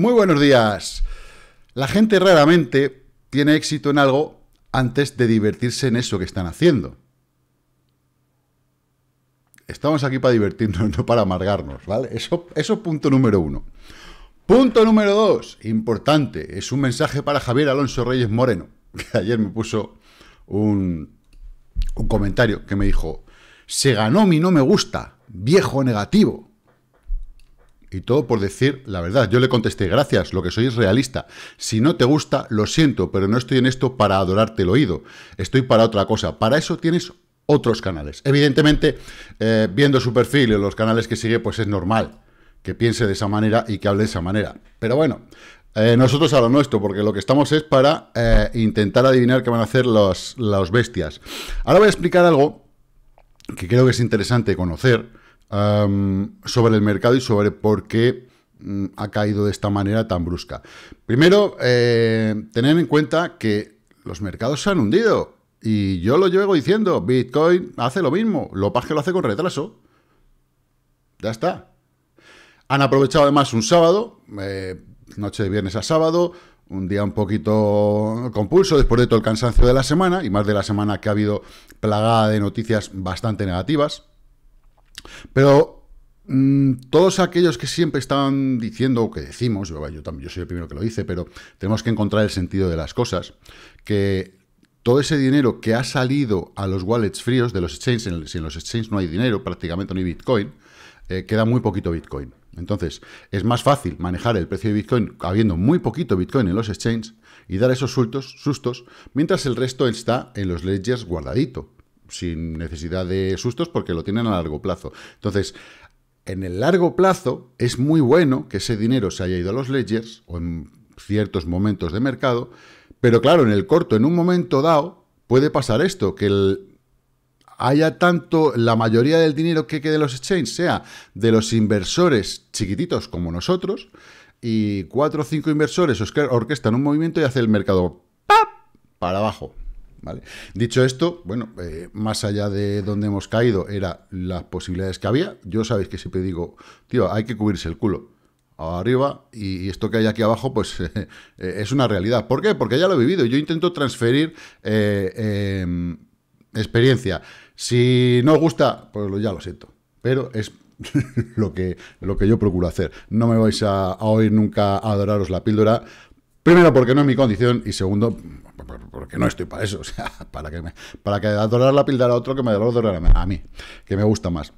Muy buenos días. La gente raramente tiene éxito en algo antes de divertirse en eso que están haciendo. Estamos aquí para divertirnos, no para amargarnos, ¿vale? Eso, eso es punto número uno. Punto número dos, importante, es un mensaje para Javier Alonso Reyes Moreno, que ayer me puso un, un comentario que me dijo, se ganó mi no me gusta, viejo negativo. Y todo por decir la verdad. Yo le contesté, gracias, lo que soy es realista. Si no te gusta, lo siento, pero no estoy en esto para adorarte el oído. Estoy para otra cosa. Para eso tienes otros canales. Evidentemente, eh, viendo su perfil y los canales que sigue, pues es normal que piense de esa manera y que hable de esa manera. Pero bueno, eh, nosotros a lo nuestro, porque lo que estamos es para eh, intentar adivinar qué van a hacer las bestias. Ahora voy a explicar algo que creo que es interesante conocer sobre el mercado y sobre por qué mm, ha caído de esta manera tan brusca. Primero, eh, tener en cuenta que los mercados se han hundido. Y yo lo llevo diciendo, Bitcoin hace lo mismo, lo que lo hace con retraso. Ya está. Han aprovechado además un sábado, eh, noche de viernes a sábado, un día un poquito compulso después de todo el cansancio de la semana y más de la semana que ha habido plagada de noticias bastante negativas. Pero mm, todos aquellos que siempre están diciendo o que decimos, yo, también, soy el primero que lo dice, pero tenemos que encontrar el sentido de las cosas, que todo ese dinero que ha salido a los wallets fríos de los exchanges, en si en los exchanges no hay dinero, prácticamente no hay Bitcoin, eh, queda muy poquito Bitcoin. Entonces, es más fácil manejar el precio de Bitcoin habiendo muy poquito Bitcoin en los exchanges y dar esos sustos, sustos mientras el resto está en los ledgers guardadito sin necesidad de sustos porque lo tienen a largo plazo. Entonces, en el largo plazo es muy bueno que ese dinero se haya ido a los ledgers o en ciertos momentos de mercado, pero claro, en el corto, en un momento dado, puede pasar esto, que el, haya tanto, la mayoría del dinero que quede en los exchanges sea de los inversores chiquititos como nosotros, y cuatro o cinco inversores orquestan un movimiento y hace el mercado para abajo. Dicho esto, bueno, eh, más allá de donde hemos caído, eran las posibilidades que había. Yo sabéis que siempre digo, tío, hay que cubrirse el culo arriba y esto que hay aquí abajo pues eh, es una realidad. ¿Por qué? Porque ya lo he vivido. Yo intento transferir eh, em, experiencia. Si no os gusta, pues ya lo siento. Pero es lo, que, lo que yo procuro hacer. No me vais a, a oír nunca a adoraros la píldora. Primero, porque no es mi condición. Y segundo, porque no estoy para eso, o sea, para que, para que adorar la pildar a otro que me adorar a mí, que me gusta más.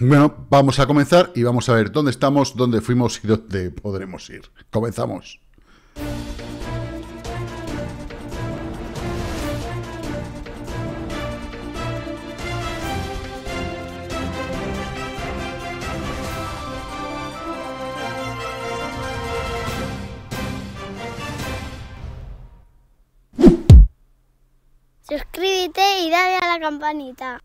Bueno, vamos a comenzar y vamos a ver dónde estamos, dónde fuimos y dónde podremos ir. Comenzamos. campanita.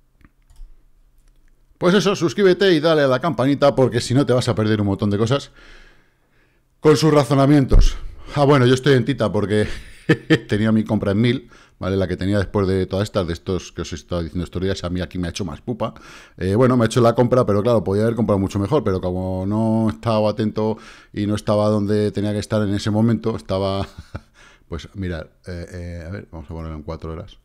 Pues eso, suscríbete y dale a la campanita porque si no te vas a perder un montón de cosas con sus razonamientos. Ah, bueno, yo estoy en Tita porque tenía mi compra en mil, ¿vale? La que tenía después de todas estas, de estos que os he estado diciendo estos días, a mí aquí me ha hecho más pupa. Eh, bueno, me ha hecho la compra, pero claro, podía haber comprado mucho mejor, pero como no estaba atento y no estaba donde tenía que estar en ese momento, estaba... Pues mirar, eh, eh, a ver, vamos a poner en cuatro horas.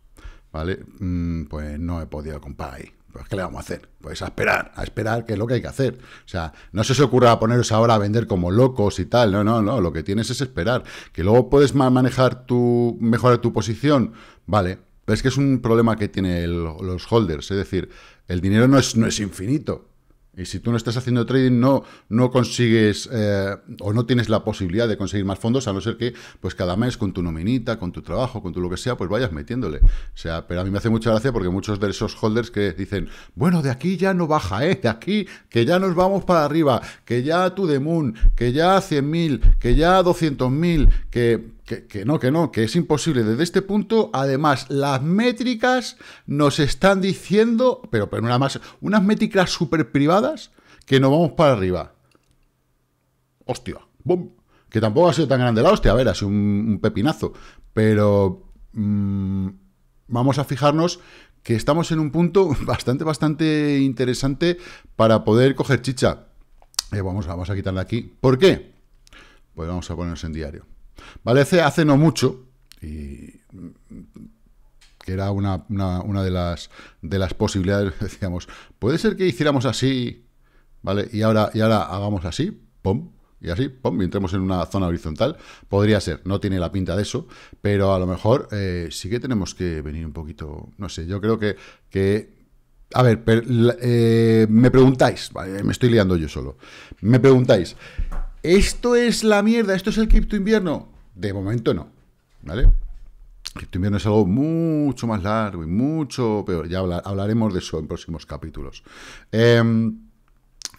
¿vale? Mm, pues no he podido comprar ahí. Pues, ¿qué le vamos a hacer? Pues a esperar, a esperar, que es lo que hay que hacer. O sea, no se os ocurra poneros ahora a vender como locos y tal. No, no, no. Lo que tienes es esperar. Que luego puedes manejar tu. mejorar tu posición. Vale. Pero es que es un problema que tienen los holders. Es decir, el dinero no es, no es infinito. Y si tú no estás haciendo trading, no, no consigues eh, o no tienes la posibilidad de conseguir más fondos, a no ser que pues cada mes con tu nominita, con tu trabajo, con tu lo que sea, pues vayas metiéndole. O sea, pero a mí me hace mucha gracia porque muchos de esos holders que dicen, bueno, de aquí ya no baja, ¿eh? De aquí, que ya nos vamos para arriba, que ya tu de moon, que ya 100.000, que ya 200.000, que que, que, no, que no, que es imposible. Desde este punto, además, las métricas nos están diciendo, pero, pero nada más, unas métricas súper privadas que no vamos para arriba. Hostia, Que tampoco ha sido tan grande la hostia, a ver, ha sido un, pepinazo. Pero mm, vamos a fijarnos que estamos en un punto bastante, bastante interesante para poder coger chicha. Eh, vamos, vamos a quitarla aquí. ¿Por qué? Pues vamos a ponernos en diario. Vale, hace, hace no mucho, y que era una, de, las, de las posibilidades, decíamos, puede ser que hiciéramos así, ¿vale? Y ahora, y ahora hagamos así, pum, y así, pum, y entremos en una zona horizontal. Podría ser, no tiene la pinta de eso, pero a lo mejor eh, sí que tenemos que venir un poquito, no sé, yo creo que... que a ver, eh, me preguntáis, me estoy liando yo solo, me preguntáis, ¿esto es la mierda? ¿Esto es el cripto invierno? De momento no, ¿vale? Este invierno es algo mucho más largo y mucho peor. Ya hablaremos de eso en próximos capítulos. Em,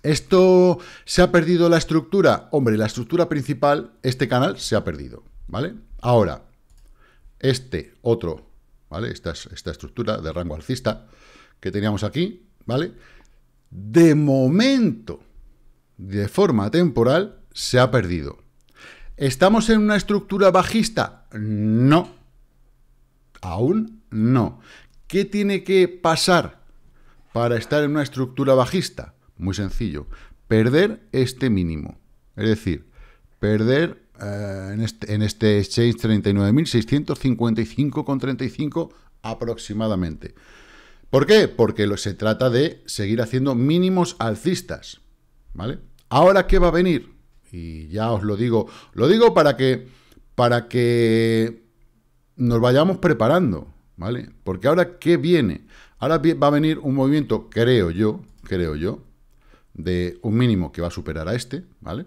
¿Esto se ha perdido la estructura? Hombre, la estructura principal, este canal, se ha perdido, ¿vale? Ahora, este otro, ¿vale? Esta, esta estructura de rango alcista que teníamos aquí, ¿vale? De momento, de forma temporal, se ha perdido. ¿Estamos en una estructura bajista? No Aún no. ¿Qué tiene que pasar para estar en una estructura bajista? Muy sencillo. Perder este mínimo. Es decir, perder eh, en, este, en este exchange 39.655,35 aproximadamente. ¿Por qué? Porque se trata de seguir haciendo mínimos alcistas. ¿Vale? Ahora, ¿qué va a venir? Y ya os lo digo. Lo digo para que. Para que nos vayamos preparando, ¿vale? Porque ahora, ¿qué viene? Ahora va a venir un movimiento, creo yo, creo yo, de un mínimo que va a superar a este, ¿vale?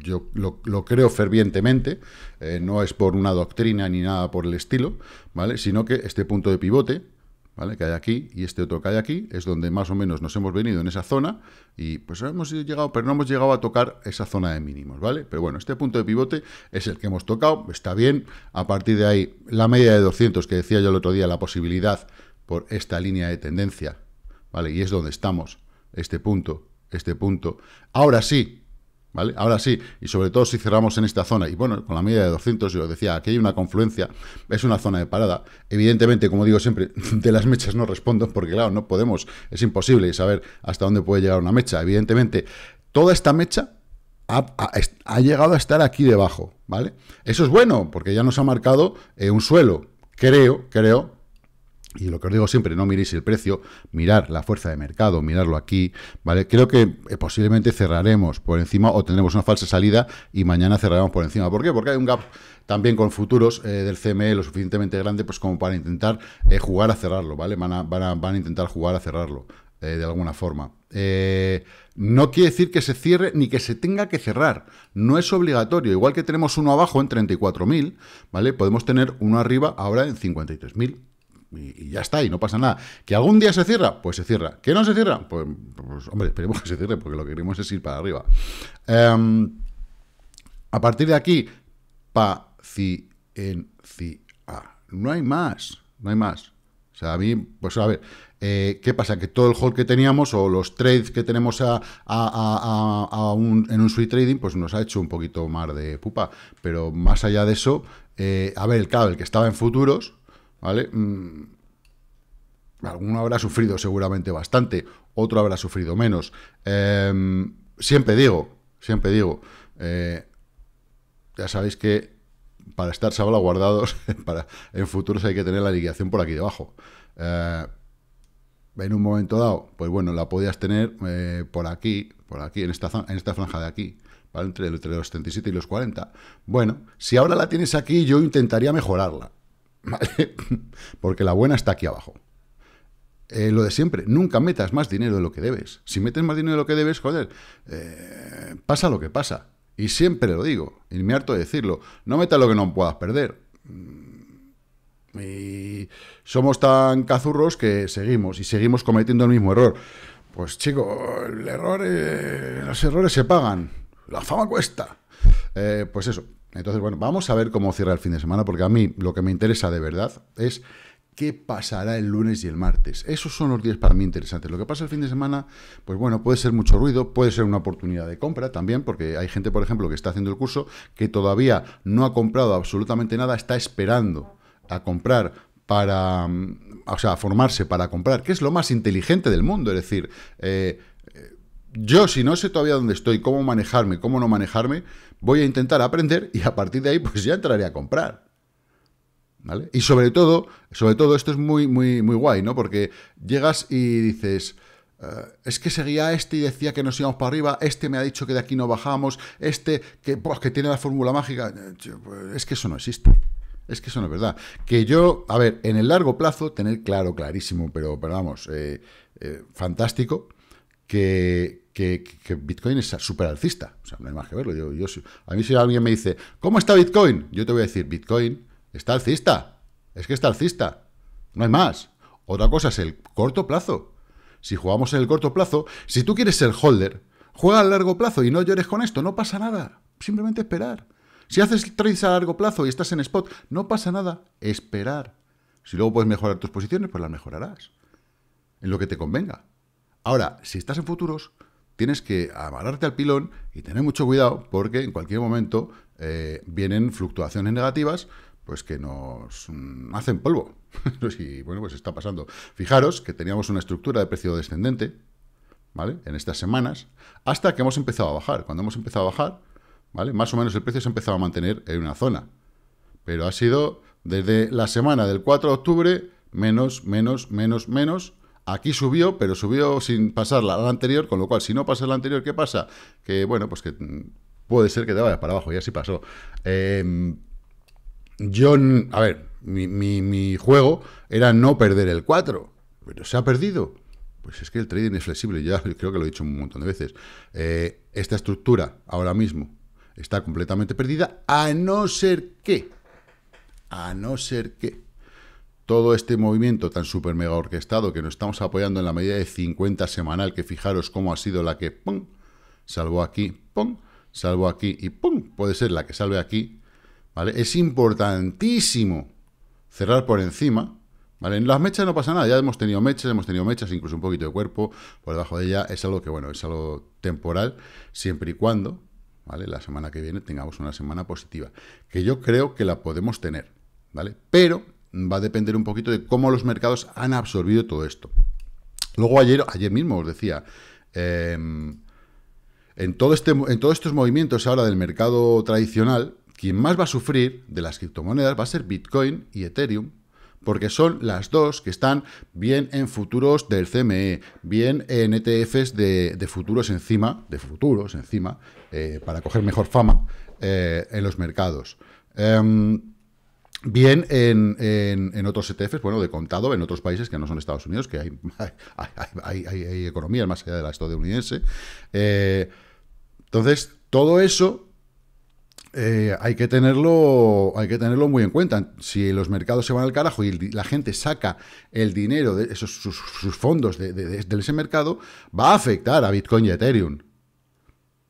yo lo, creo fervientemente, eh, no es por una doctrina ni nada por el estilo, ¿vale? Sino que este punto de pivote, ¿vale? que hay aquí y este otro que hay aquí, es donde más o menos nos hemos venido en esa zona y pues hemos llegado, pero no hemos llegado a tocar esa zona de mínimos, ¿vale? Pero bueno, este punto de pivote es el que hemos tocado, está bien, a partir de ahí la media de 200 que decía yo el otro día, la posibilidad por esta línea de tendencia, ¿vale? Y es donde estamos, este punto, este punto. Ahora sí, ¿Vale? Ahora sí, y sobre todo si cerramos en esta zona, y bueno, con la media de 200, yo decía, aquí hay una confluencia, es una zona de parada. Evidentemente, como digo siempre, de las mechas no respondo, porque claro, no podemos, es imposible saber hasta dónde puede llegar una mecha. Evidentemente, toda esta mecha ha, llegado a estar aquí debajo, ¿vale? Eso es bueno, porque ya nos ha marcado eh, un suelo, creo, creo, y lo que os digo siempre, no miréis el precio, mirar la fuerza de mercado, mirarlo aquí, ¿vale? Creo que eh, posiblemente cerraremos por encima o tendremos una falsa salida y mañana cerraremos por encima. ¿Por qué? Porque hay un gap también con futuros eh, del CME lo suficientemente grande pues como para intentar eh, jugar a cerrarlo, ¿vale? Van a, intentar jugar a cerrarlo de alguna forma. no quiere decir que se cierre ni que se tenga que cerrar, no es obligatorio. Igual que tenemos uno abajo en 34.000, ¿vale? Podemos tener uno arriba ahora en 53.000 y, ya está, y no pasa nada. ¿Que algún día se cierra? Pues se cierra. ¿Que no se cierra? Pues, pues hombre, esperemos que se cierre, porque lo que queremos es ir para arriba. Em, a partir de aquí, paciencia. No hay más, no hay más. O sea, a mí, pues a ver, eh, ¿qué pasa? Que todo el hold que teníamos o los trades que tenemos en un sweet trading, pues nos ha hecho un poquito más de pupa. Pero más allá de eso, eh, a ver, el que estaba en futuros, ¿vale? Mm, alguno habrá sufrido seguramente bastante, otro habrá sufrido menos. Em, siempre digo, siempre digo, eh, ya sabéis que para estar salvaguardados, para, en futuros hay que tener la liquidación por aquí debajo. Eh, en un momento dado, pues bueno, la podías tener eh, por aquí, por aquí, en esta, en esta franja de aquí, entre, entre, los 37 y los 40. Bueno, si ahora la tienes aquí, yo intentaría mejorarla. Porque la buena está aquí abajo. Eh, lo de siempre, nunca metas más dinero de lo que debes. Si metes más dinero de lo que debes, joder, eh, pasa lo que pasa. Y siempre lo digo, y me harto de decirlo, no metas lo que no puedas perder. Mm, y somos tan cazurros que seguimos y seguimos cometiendo el mismo error. Pues chico, el error, los errores se pagan, la fama cuesta. Eh, pues eso. Entonces, bueno, vamos a ver cómo cierra el fin de semana, porque a mí lo que me interesa de verdad es qué pasará el lunes y el martes. Esos son los días para mí interesantes. Lo que pasa el fin de semana, pues bueno, puede ser mucho ruido, puede ser una oportunidad de compra también, porque hay gente, por ejemplo, que está haciendo el curso que todavía no ha comprado absolutamente nada, está esperando a comprar para, mm, o sea, formarse para comprar, que es lo más inteligente del mundo, es decir, eh, eh, yo si no sé todavía dónde estoy, cómo manejarme, cómo no manejarme, voy a intentar aprender y a partir de ahí pues ya entraré a comprar. ¿Vale? Y sobre todo, sobre todo esto es muy, muy, muy guay, ¿no? Porque llegas y dices, eh, es que seguía este y decía que nos íbamos para arriba, este me ha dicho que de aquí no bajamos, este que, pues, que tiene la fórmula mágica, eh, pues, es que eso no existe. Es que eso no es verdad. Que yo, a ver, en el largo plazo, tener claro, clarísimo, pero, pero vamos, eh, fantástico, que, que, Bitcoin es súper alcista. O sea, no hay más que verlo. a mí si alguien me dice, ¿cómo está Bitcoin? Yo te voy a decir, Bitcoin está alcista. Es que está alcista. No hay más. Otra cosa es el corto plazo. Si jugamos en el corto plazo, si tú quieres ser holder, juega a largo plazo y no llores con esto, no pasa nada. Simplemente esperar. Si haces trades a largo plazo y estás en spot, no pasa nada. Esperar. Si luego puedes mejorar tus posiciones, pues las mejorarás. En lo que te convenga. Ahora, si estás en futuros, tienes que amarrarte al pilón y tener mucho cuidado porque en cualquier momento eh, vienen fluctuaciones negativas pues que nos hacen polvo. y bueno, pues está pasando. Fijaros que teníamos una estructura de precio descendente, ¿vale? En estas semanas, hasta que hemos empezado a bajar. Cuando hemos empezado a bajar, ¿vale? Más o menos el precio se ha empezado a mantener en una zona. Pero ha sido desde la semana del 4 de octubre, menos, menos, menos, menos, Aquí subió, pero subió sin pasar la, anterior, con lo cual, si no pasa la anterior, ¿qué pasa? Que, bueno, pues que mm, puede ser que te vaya para abajo, y así pasó. yo, em, a ver, mi, juego era no perder el 4, pero se ha perdido. Pues es que el trading es flexible, ya creo que lo he dicho un montón de veces. Eh, esta estructura ahora mismo está completamente perdida, a no ser que, a no ser que todo este movimiento tan súper mega orquestado que nos estamos apoyando en la medida de 50 semanal, que fijaros cómo ha sido la que pum, salvo aquí, pum, salvo aquí y pum, puede ser la que salve aquí, ¿vale? Es importantísimo cerrar por encima, ¿vale? En las mechas no pasa nada, ya hemos tenido mechas, hemos tenido mechas, incluso un poquito de cuerpo por debajo de ella, es algo que, bueno, es algo temporal, siempre y cuando, ¿vale? La semana que viene tengamos una semana positiva, que yo creo que la podemos tener, ¿vale? Pero va a depender un poquito de cómo los mercados han absorbido todo esto. Luego ayer, mismo os decía, em, en, todo este, en todos estos movimientos ahora del mercado tradicional, quien más va a sufrir de las criptomonedas va a ser Bitcoin y Ethereum, porque son las dos que están bien en futuros del CME, bien en ETFs de, futuros encima, de futuros encima, eh, para coger mejor fama eh, en los mercados. Em, Bien, en, otros ETFs, bueno, de contado, en otros países que no son Estados Unidos, que hay, hay, economías más allá de la estadounidense. Eh, entonces, todo eso eh, hay, que tenerlo, hay que tenerlo muy en cuenta. Si los mercados se van al carajo y la gente saca el dinero de esos sus, fondos de, ese mercado, va a afectar a Bitcoin y Ethereum.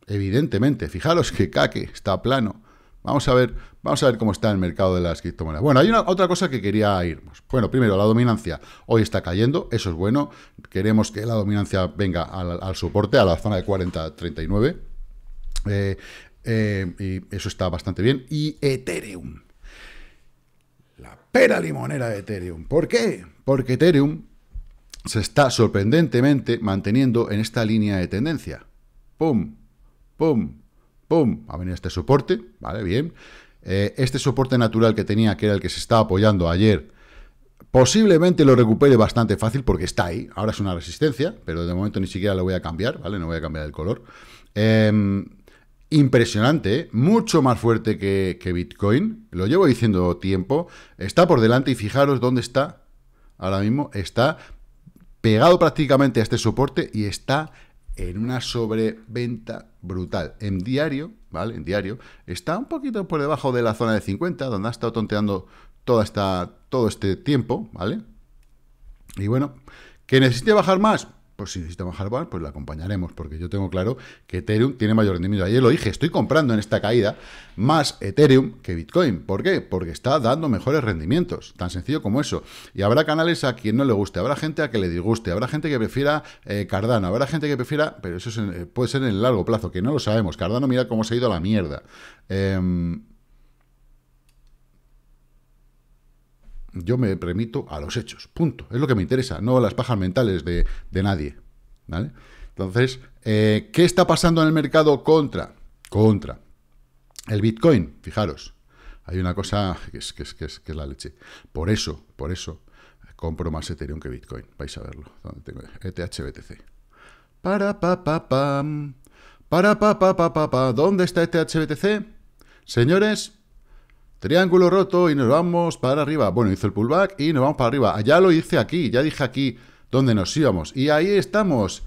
Evidentemente, fijaros que caque, está plano Vamos a ver, vamos a ver cómo está el mercado de las criptomonedas. Bueno, hay una, otra cosa que quería irnos. Pues, bueno, primero, la dominancia hoy está cayendo, eso es bueno. Queremos que la dominancia venga al, soporte, a la zona de 40-39. Eh, eh, y eso está bastante bien. Y Ethereum. La pera limonera de Ethereum. ¿Por qué? Porque Ethereum se está sorprendentemente manteniendo en esta línea de tendencia. ¡Pum! ¡Pum! ¡Pum! a venir este soporte, ¿vale? Bien. Eh, este soporte natural que tenía, que era el que se estaba apoyando ayer, posiblemente lo recupere bastante fácil porque está ahí. Ahora es una resistencia, pero de momento ni siquiera lo voy a cambiar, ¿vale? No voy a cambiar el color. Em, impresionante, ¿eh? mucho más fuerte que, que, Bitcoin. Lo llevo diciendo tiempo. Está por delante y fijaros dónde está ahora mismo. Está pegado prácticamente a este soporte y está en una sobreventa brutal. En diario, ¿vale? En diario, está un poquito por debajo de la zona de 50, donde ha estado tonteando toda esta, todo este tiempo, ¿vale? Y bueno, ¿que necesite bajar más? pues si necesitamos hardware, pues la acompañaremos, porque yo tengo claro que Ethereum tiene mayor rendimiento. Ayer lo dije, estoy comprando en esta caída más Ethereum que Bitcoin. ¿Por qué? Porque está dando mejores rendimientos, tan sencillo como eso. Y habrá canales a quien no le guste, habrá gente a que le disguste, habrá gente que prefiera eh, Cardano, habrá gente que prefiera, pero eso eh, puede ser en el largo plazo, que no lo sabemos. Cardano mira cómo se ha ido a la mierda. Em, Yo me remito a los hechos, punto. Es lo que me interesa, no las pajas mentales de, de nadie. ¿vale? Entonces, eh, ¿qué está pasando en el mercado contra? Contra. El Bitcoin, fijaros, hay una cosa que es, que es, que es, que es la leche. Por eso, por eso, compro más Ethereum que Bitcoin. Vais a verlo. ¿Dónde tengo? ETH, BTC. Para, pa, pa, pam. Para, pa, pa, pa, pa, pa. ¿Dónde está ETH, BTC? Señores, Triángulo roto y nos vamos para arriba. Bueno, hizo el pullback y nos vamos para arriba. Ah, ya lo hice aquí, ya dije aquí dónde nos íbamos. Y ahí estamos.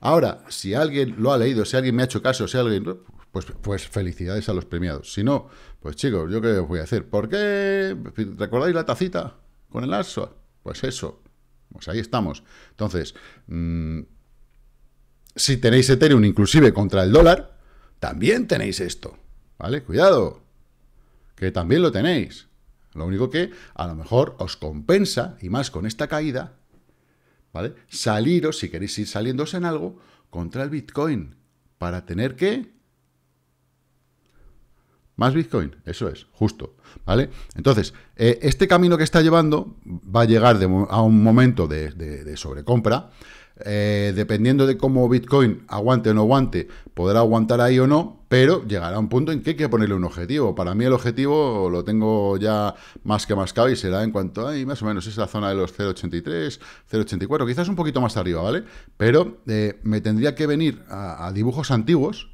Ahora, si alguien lo ha leído, si alguien me ha hecho caso, si alguien... Pues, pues felicidades a los premiados. Si no, pues chicos, ¿yo qué voy a hacer? ¿Por qué? ¿Recordáis la tacita con el arso? Pues eso. Pues ahí estamos. Entonces, mm, si tenéis Ethereum inclusive contra el dólar, también tenéis esto. ¿vale? Cuidado, que también lo tenéis. Lo único que a lo mejor os compensa, y más con esta caída, ¿vale? Saliros, si queréis ir saliéndose en algo, contra el Bitcoin, para tener que... Más Bitcoin, eso es, justo, ¿vale? Entonces, eh, este camino que está llevando va a llegar a un momento de sobrecompra, eh, dependiendo de cómo Bitcoin aguante o no aguante, podrá aguantar ahí o no, pero llegará un punto en que hay que ponerle un objetivo. Para mí el objetivo lo tengo ya más que más mascado y será en cuanto ahí más o menos esa zona de los 0.83, 0.84, quizás un poquito más arriba, ¿vale? Pero eh, me tendría que venir a, dibujos antiguos,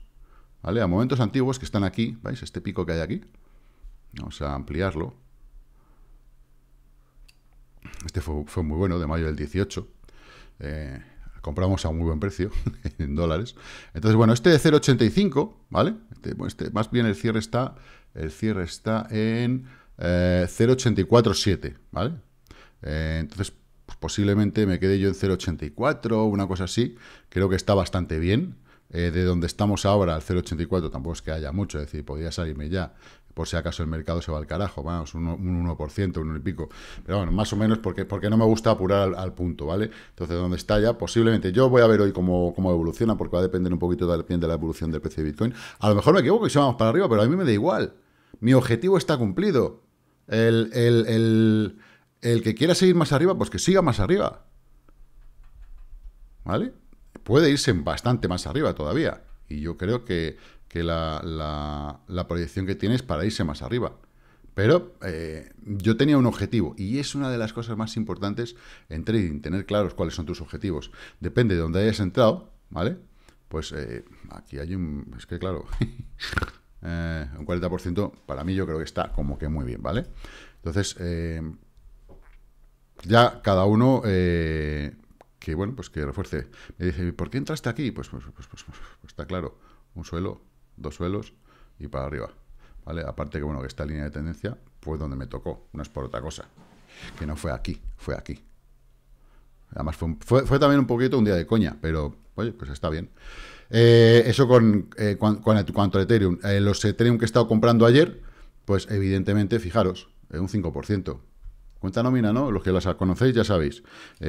¿vale? A momentos antiguos que están aquí, ¿veis? Este pico que hay aquí. Vamos a ampliarlo. Este fue, fue muy bueno, de mayo del 18. Eh, compramos a un muy buen precio, en dólares. Entonces, bueno, este de 0.85, ¿vale? Este, este, más bien el cierre está, el cierre está en eh, 0.847, ¿vale? Eh, entonces, pues posiblemente me quede yo en 0.84, una cosa así. Creo que está bastante bien. Eh, de donde estamos ahora al 0.84 tampoco es que haya mucho, es decir, podría salirme ya por si acaso el mercado se va al carajo, vamos, un, 1%, un 1 y pico. Pero bueno, más o menos porque, porque no me gusta apurar al, punto, ¿vale? Entonces, ¿dónde está ya? Posiblemente yo voy a ver hoy cómo, evoluciona, porque va a depender un poquito de la evolución del precio de Bitcoin. A lo mejor me equivoco y se vamos para arriba, pero a mí me da igual. Mi objetivo está cumplido. El, el que quiera seguir más arriba, pues que siga más arriba. ¿Vale? Puede irse bastante más arriba todavía. Y yo creo que que la, la, proyección que tienes para irse más arriba. Pero eh, yo tenía un objetivo y es una de las cosas más importantes en trading, tener claros cuáles son tus objetivos. Depende de dónde hayas entrado, ¿vale? Pues eh, aquí hay un... Es que claro, eh, un 40% para mí yo creo que está como que muy bien, ¿vale? Entonces, ya cada uno que, bueno, pues que refuerce. Me dice, ¿por qué entraste aquí? pues, pues, pues, pues está claro, un suelo dos suelos y para arriba. ¿Vale? Aparte que, bueno, que esta línea de tendencia fue donde me tocó, no es por otra cosa. Que no fue aquí, fue aquí. Además fue, también un poquito un día de coña, pero, oye, pues está bien. Eh, eso con, eh, cuanto a Ethereum. Eh, los Ethereum que he estado comprando ayer, pues evidentemente, fijaros, un 5%. Cuenta nómina, ¿no? Los que las conocéis ya sabéis.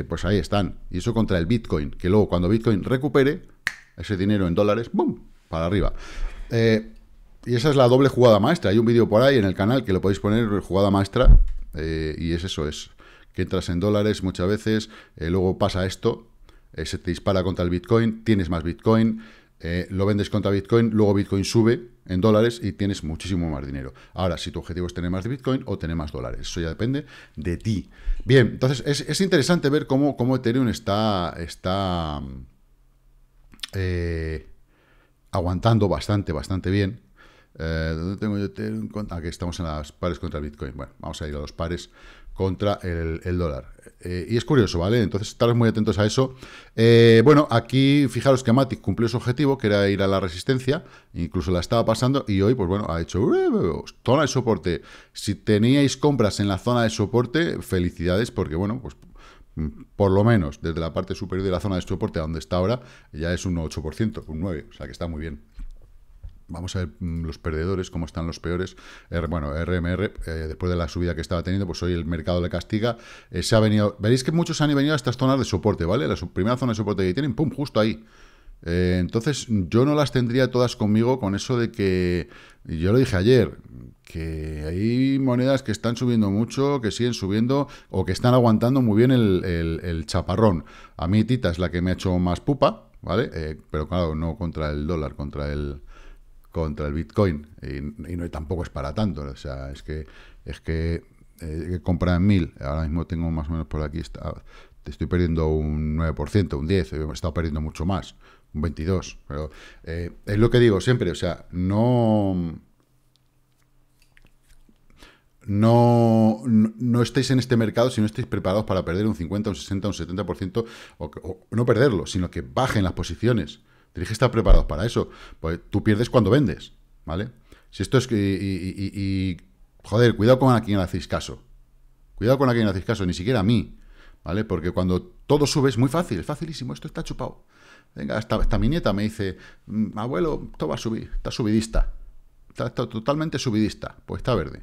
pues ahí están. Y eso contra el Bitcoin, que luego cuando Bitcoin recupere ese dinero en dólares, ¡boom! Para arriba. Eh, y esa es la doble jugada maestra. Hay un vídeo por ahí en el canal que lo podéis poner, jugada maestra, eh, y es eso, es que entras en dólares muchas veces, eh, luego pasa esto, se te dispara contra el Bitcoin, tienes más Bitcoin, lo vendes contra Bitcoin, luego Bitcoin sube en dólares y tienes muchísimo más dinero. Ahora, si tu objetivo es tener más Bitcoin o tener más dólares, eso ya depende de ti. Bien, entonces es, interesante ver cómo, cómo Ethereum está... está mm, aguantando bastante, bastante bien. Eh, ¿Dónde tengo yo? Aquí estamos en las pares contra Bitcoin. Bueno, vamos a ir a los pares contra el, dólar. Eh, y es curioso, ¿vale? Entonces, estaros muy atentos a eso. Eh, bueno, aquí fijaros que Matic cumplió su objetivo, que era ir a la resistencia, incluso la estaba pasando, y hoy, pues bueno, ha hecho zona de soporte. Si teníais compras en la zona de soporte, felicidades, porque bueno, pues Mm, por lo menos desde la parte superior de la zona de soporte a donde está ahora, ya es un 8%, un 9%, o sea que está muy bien. Vamos a ver mm, los perdedores, cómo están los peores. bueno, RMR, eh, después de la subida que estaba teniendo, pues hoy el mercado le castiga. Eh, se ha venido, veréis que muchos han venido a estas zonas de soporte, ¿vale? La primera zona de soporte que tienen, ¡pum!, justo ahí. Eh, entonces, yo no las tendría todas conmigo con eso de que, yo lo dije ayer, que hay monedas que están subiendo mucho, que siguen subiendo o que están aguantando muy bien el, chaparrón. A mí Tita es la que me ha hecho más pupa, ¿vale? Eh, pero claro, no contra el dólar, contra el contra el Bitcoin y, no tampoco es para tanto, o sea, es que es que eh, en mil, ahora mismo tengo más o menos por aquí está, estoy perdiendo un 9%, un 10%, he estado perdiendo mucho más, un 22%. Pero eh, es lo que digo siempre, o sea, no... No, estéis en este mercado si no estáis preparados para perder un 50, un 60, un 70%, o, no perderlo, sino que bajen las posiciones. Tenéis que estar preparados para eso. Pues tú pierdes cuando vendes, ¿vale? Si esto es que... Y, joder, cuidado con a quien le hacéis caso. Cuidado con a quien le hacéis caso, ni siquiera a mí. ¿vale? Porque cuando todo sube es muy fácil, es facilísimo, esto está chupado. Venga, hasta, esta mi nieta me dice, mm, abuelo, todo va a subir, está subidista, está, totalmente subidista, pues está verde.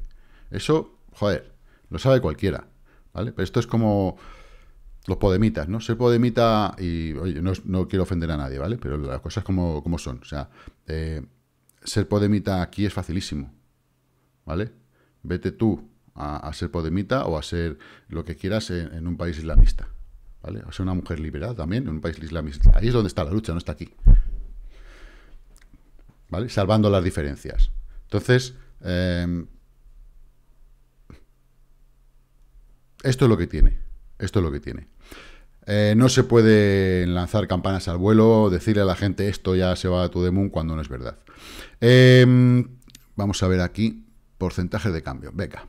Eso, joder, lo sabe cualquiera, ¿vale? Pero esto es como los podemitas, ¿no? Ser podemita y, no, quiero ofender a nadie, ¿vale? Pero las cosas como, son, o sea, eh, ser podemita aquí es facilísimo, ¿vale? Vete tú a, ser podemita o a ser lo que quieras en, un país islamista. ¿Vale? O ser una mujer liberada también en un país islamista. Ahí es donde está la lucha, no está aquí. ¿Vale? Salvando las diferencias. Entonces, em, esto es lo que tiene. Esto es lo que tiene. Eh, no se puede lanzar campanas al vuelo, decirle a la gente esto ya se va a tu cuando no es verdad. Em, vamos a ver aquí porcentaje de cambio. Venga.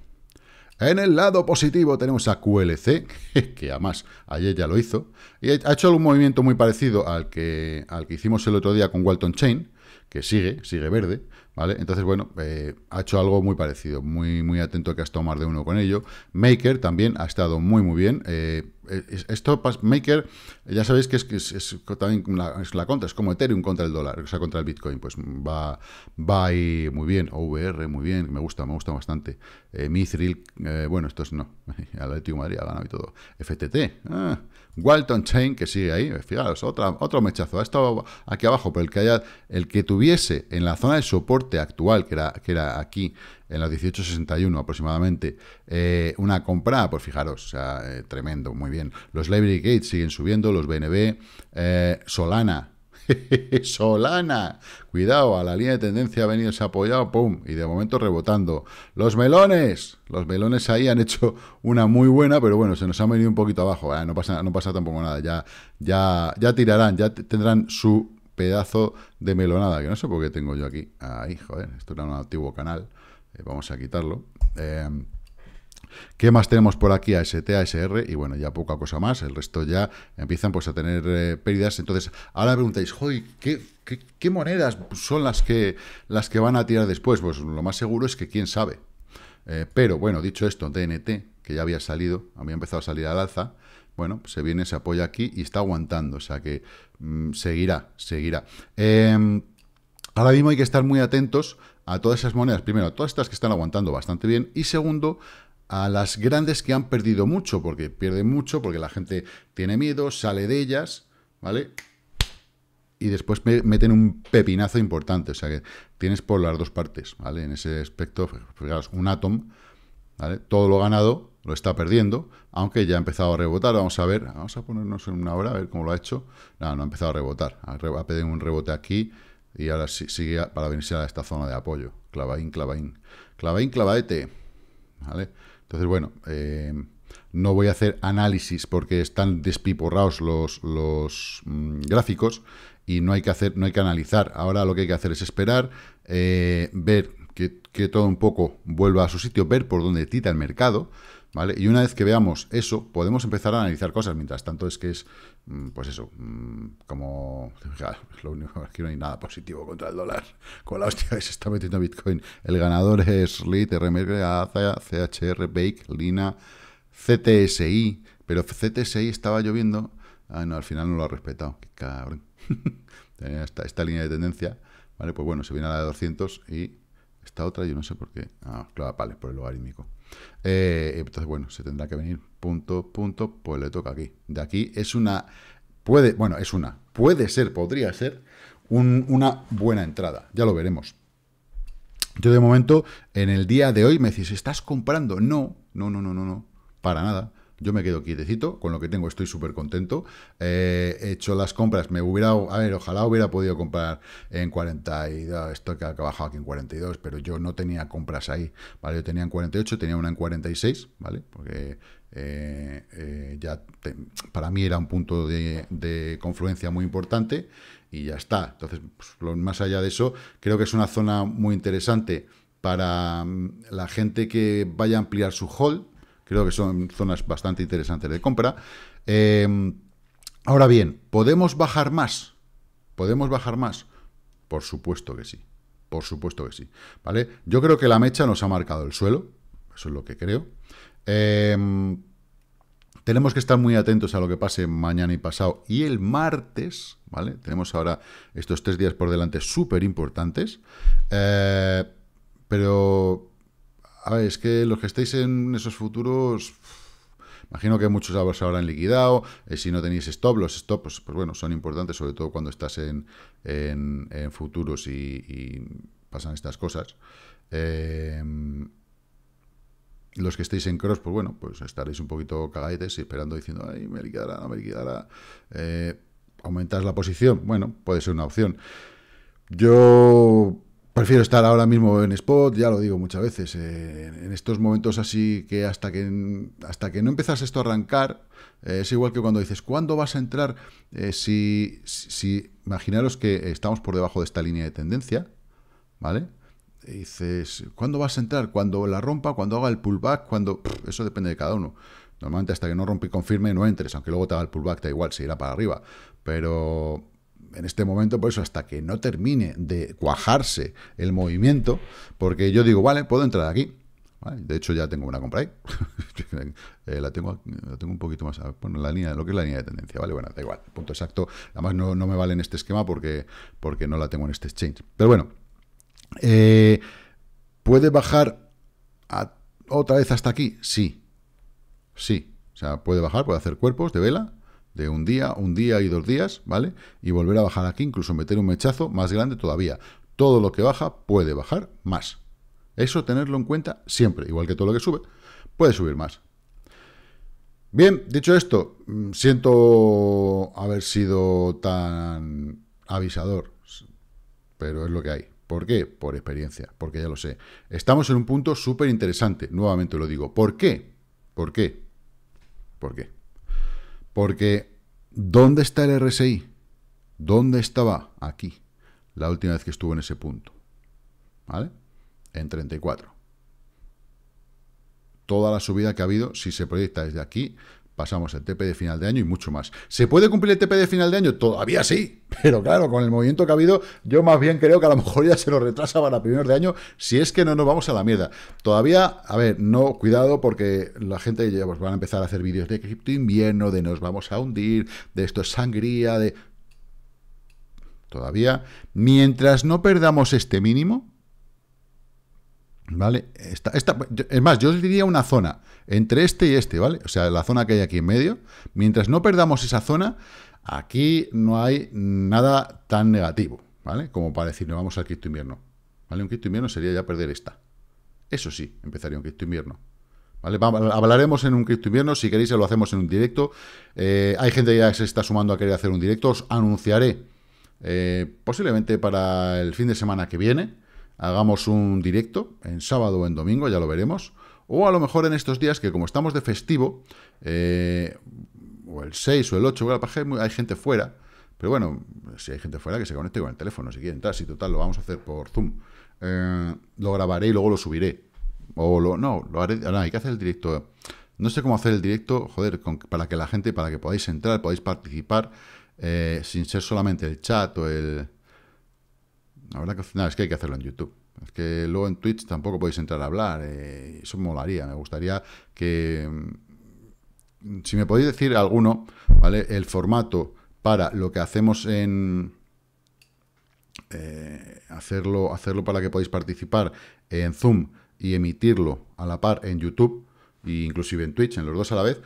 En el lado positivo tenemos a QLC, que además ayer ya lo hizo, y ha hecho algún movimiento muy parecido al que, al que hicimos el otro día con Walton Chain, que sigue, sigue verde, ¿vale? Entonces, bueno, eh, ha hecho algo muy parecido, muy, muy atento que has tomado más de uno con ello. Maker también ha estado muy, muy bien, eh, eh, esto, Maker, ya sabéis que es, que es también la, contra, es como Ethereum contra el dólar, o sea, contra el Bitcoin, pues va, va ahí muy bien, OVR muy bien, me gusta, me gusta bastante. Eh, Mithril, bueno eh, bueno, estos no, al Tío Madrid ha ganado y todo. FTT, ah, Walton Chain, que sigue ahí, fijaros, otra, otro mechazo, ha estado aquí abajo, pero el que, haya, el que tuviese en la zona de soporte actual, que era, que era aquí, en los 1861 aproximadamente, eh, una compra, pues fijaros, sea, eh, tremendo, muy bien. Los Library Gates siguen subiendo, los BNB, eh, Solana, Solana, cuidado, a la línea de tendencia ha venido, se apoyado, pum, y de momento rebotando. Los melones, los melones ahí han hecho una muy buena, pero bueno, se nos han venido un poquito abajo, no, pasa, no pasa tampoco nada, ya, ya, ya tirarán, ya tendrán su pedazo de melonada, que no sé por qué tengo yo aquí, ahí, joder, esto era un antiguo canal, eh, vamos a quitarlo. Em, ¿Qué más tenemos por aquí? AST, ASR y bueno, ya poca cosa más. El resto ya empiezan pues a tener eh, pérdidas. Entonces, ahora preguntáis, hoy ¿qué, monedas son las que, las que van a tirar después? Pues lo más seguro es que quién sabe. Eh, pero bueno, dicho esto, DNT, que ya había salido, había empezado a salir al alza, bueno, pues se viene, se apoya aquí y está aguantando. O sea que mm, seguirá, seguirá. Em, ahora mismo hay que estar muy atentos a todas esas monedas, primero, a todas estas que están aguantando bastante bien, y segundo, a las grandes que han perdido mucho, porque pierden mucho, porque la gente tiene miedo, sale de ellas, ¿vale? Y después meten un pepinazo importante, o sea que tienes por las dos partes, ¿vale? En ese aspecto, fijaros, pues, pues, un Atom, ¿vale? Todo lo ganado lo está perdiendo, aunque ya ha empezado a rebotar, vamos a ver, vamos a ponernos en una hora, a ver cómo lo ha hecho, no, no ha empezado a rebotar, ha pedido un rebote aquí, y ahora sí, sigue para venirse a esta zona de apoyo. Clavaín, clavaín. Clavaín, clavaete. ¿Vale? Entonces, bueno, eh, no voy a hacer análisis porque están despiporrados los, los mm, gráficos y no hay que hacer, no hay que analizar. Ahora lo que hay que hacer es esperar, eh, ver que, todo un poco vuelva a su sitio, ver por dónde tita el mercado, ¿vale? Y una vez que veamos eso, podemos empezar a analizar cosas. Mientras tanto, es que es, mm, pues eso, mm, como, lo único que no hay nada positivo contra el dólar. Con la hostia que se está metiendo Bitcoin. El ganador es lit RMR, AZA, CHR, Bake, Lina, CTSI. Pero CTSI estaba lloviendo. Ah, no, al final no lo ha respetado. Qué cabrón. Tenía esta, esta línea de tendencia. Vale, pues bueno, se viene a la de 200 y esta otra yo no sé por qué. Ah, claro, vale, por el logarítmico. Eh, entonces, bueno, se tendrá que venir punto, punto, pues le toca aquí. De aquí es una... Puede, bueno, es una. Puede ser, podría ser una buena entrada. Ya lo veremos. Yo de momento, en el día de hoy, me decís, ¿estás comprando? No, no, no, no, no, no. Para nada. Yo me quedo quietecito, con lo que tengo estoy súper contento. Eh, he hecho las compras, me hubiera, a ver, ojalá hubiera podido comprar en 42, esto que ha bajado aquí en 42, pero yo no tenía compras ahí, ¿vale? Yo tenía en 48, tenía una en 46, ¿vale? Porque eh, eh, ya para mí era un punto de, confluencia muy importante y ya está. Entonces, pues, más allá de eso, creo que es una zona muy interesante para mm, la gente que vaya a ampliar su hall, Creo que son zonas bastante interesantes de compra. Em, ahora bien, ¿podemos bajar más? ¿Podemos bajar más? Por supuesto que sí. Por supuesto que sí. ¿Vale? Yo creo que la mecha nos ha marcado el suelo. Eso es lo que creo. Em, tenemos que estar muy atentos a lo que pase mañana y pasado y el martes, ¿vale? Tenemos ahora estos tres días por delante súper importantes. Eh, pero a ver, es que los que estáis en esos futuros, imagino que muchos se habrán liquidado, eh, si no tenéis stop, los stops pues, pues, bueno, son importantes, sobre todo cuando estás en, futuros y, pasan estas cosas. Em, los que estéis en cross, pues bueno, pues estaréis un poquito cagaetes y esperando diciendo, ay, me liquidará, no me liquidará. Eh, ¿Aumentas la posición? Bueno, puede ser una opción. Yo Prefiero estar ahora mismo en spot, ya lo digo muchas veces, eh, en estos momentos así que hasta que, hasta que no empiezas esto a arrancar, eh, es igual que cuando dices, ¿cuándo vas a entrar? Eh, si, imaginaros que estamos por debajo de esta línea de tendencia, ¿vale? dices, ¿cuándo vas a entrar? Cuando la rompa, cuando haga el pullback, cuando... eso depende de cada uno. Normalmente hasta que no rompe y confirme no entres, aunque luego te haga el pullback, da igual, se irá para arriba. Pero en este momento, por eso, hasta que no termine de cuajarse el movimiento, porque yo digo, vale, puedo entrar aquí. De hecho, ya tengo una compra ahí. Eh, la, tengo, tengo un poquito más. Bueno, la línea, lo que es la línea de tendencia, ¿vale? Bueno, da igual, punto exacto. Además, no, me vale en este esquema porque, porque no la tengo en este exchange. Pero bueno, eh, ¿puede bajar otra vez hasta aquí? Sí. Sí. O sea, puede bajar, puede hacer cuerpos de vela de un día, un día y dos días, ¿vale? Y volver a bajar aquí, incluso meter un mechazo más grande todavía. Todo lo que baja puede bajar más. Eso tenerlo en cuenta siempre, igual que todo lo que sube, puede subir más. Bien, dicho esto, mm, siento haber sido tan avisador, pero es lo que hay. ¿Por qué? Por experiencia, porque ya lo sé. Estamos en un punto súper interesante, nuevamente lo digo. ¿Por qué? ¿Por qué? ¿Por qué? Porque, ¿dónde está el RSI? ¿Dónde estaba? Aquí, la última vez que estuvo en ese punto. ¿Vale? En 34. Toda la subida que ha habido, si se proyecta desde aquí, pasamos el TP de final de año y mucho más. ¿Se puede cumplir el TP de final de año? Todavía sí, pero claro, con el movimiento que ha habido, yo más bien creo que a lo mejor ya se lo retrasa para primeros de año, si es que no nos vamos a la mierda. Todavía, a ver, no, cuidado, porque la gente ya pues, van a empezar a hacer vídeos de cripto invierno, de nos vamos a hundir, de esto es sangría, de... Todavía, mientras no perdamos este mínimo, ¿Vale? Esta, esta, es más, yo diría una zona entre este y este, ¿vale? O sea, la zona que hay aquí en medio. Mientras no perdamos esa zona, aquí no hay nada tan negativo, ¿vale? Como para decir, no vamos al Cristo invierno. ¿Vale? Un cripto invierno sería ya perder esta. Eso sí, empezaría un Cristo invierno. ¿Vale? Hablaremos en un cripto invierno, si queréis lo hacemos en un directo. Eh, hay gente que se está sumando a querer hacer un directo, os anunciaré eh, posiblemente para el fin de semana que viene hagamos un directo en sábado o en domingo, ya lo veremos. O a lo mejor en estos días que como estamos de festivo, eh, o el 6 o el 8, hay, gente fuera, pero bueno, si hay gente fuera que se conecte con el teléfono, si quiere entrar, si total lo vamos a hacer por Zoom. Eh, lo grabaré y luego lo subiré. O lo, no, lo haré, Ahora, hay que hacer el directo. No sé cómo hacer el directo, joder, para que la gente, para que podáis entrar, podáis participar, eh, sin ser solamente el chat o el, verdad que, es que hay que hacerlo en YouTube. Es que luego en Twitch tampoco podéis entrar a hablar. Eh, eso me molaría. Me gustaría que. Mm, si me podéis decir alguno, ¿vale? El formato para lo que hacemos en. Eh, hacerlo, hacerlo para que podáis participar en Zoom y emitirlo a la par en YouTube e inclusive en Twitch, en los dos a la vez.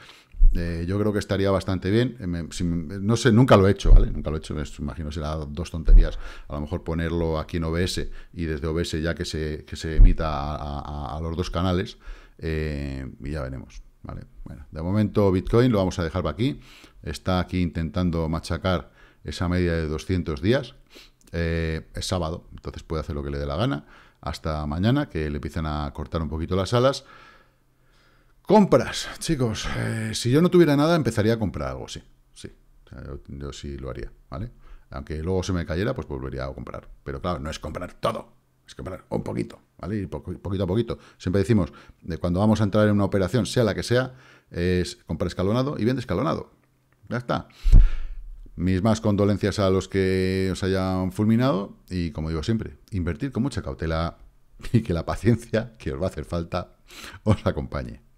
Eh, yo creo que estaría bastante bien. Eh, eh, no sé, nunca lo he hecho, ¿vale? Nunca lo he hecho, me imagino será dos tonterías. A lo mejor ponerlo aquí en OBS y desde OBS ya que se, emita a, los dos canales. y ya veremos, de momento Bitcoin lo vamos a dejar aquí. Está aquí intentando machacar esa media de 200 días. es sábado, entonces puede hacer lo que le dé la gana. Hasta mañana, que le empiezan a cortar un poquito las alas. Compras, chicos. Eh, si yo no tuviera nada, empezaría a comprar algo, sí. Sí. Eh, yo, sí lo haría, ¿vale? Aunque luego se me cayera, pues volvería a comprar. Pero claro, no es comprar todo. Es comprar un poquito, ¿vale? Y poquito a poquito. Siempre decimos, de cuando vamos a entrar en una operación, sea la que sea, es comprar escalonado y bien escalonado. Ya está. Mis más condolencias a los que os hayan fulminado. Y como digo siempre, invertir con mucha cautela y que la paciencia que os va a hacer falta os acompañe.